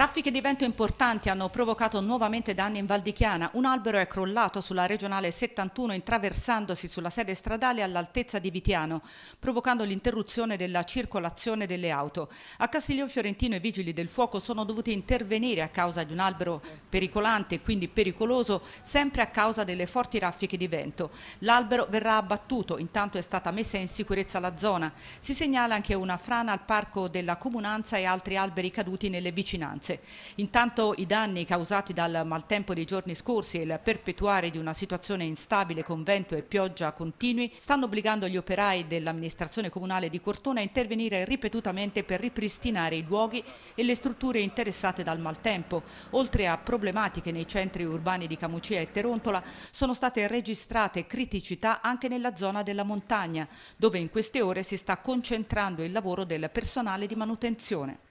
Raffiche di vento importanti hanno provocato nuovamente danni in Val di Chiana. Un albero è crollato sulla regionale 71 intraversandosi sulla sede stradale all'altezza di Vitiano, provocando l'interruzione della circolazione delle auto. A Castiglione Fiorentino i vigili del fuoco sono dovuti intervenire a causa di un albero pericolante e quindi pericoloso, sempre a causa delle forti raffiche di vento. L'albero verrà abbattuto, intanto è stata messa in sicurezza la zona. Si segnala anche una frana al parco della comunanza e altri alberi caduti nelle vicinanze vacanze. Intanto i danni causati dal maltempo dei giorni scorsi e il perpetuare di una situazione instabile con vento e pioggia continui stanno obbligando gli operai dell'amministrazione comunale di Cortona a intervenire ripetutamente per ripristinare i luoghi e le strutture interessate dal maltempo. Oltre a problematiche nei centri urbani di Camucia e Terontola sono state registrate criticità anche nella zona della montagna dove in queste ore si sta concentrando il lavoro del personale di manutenzione.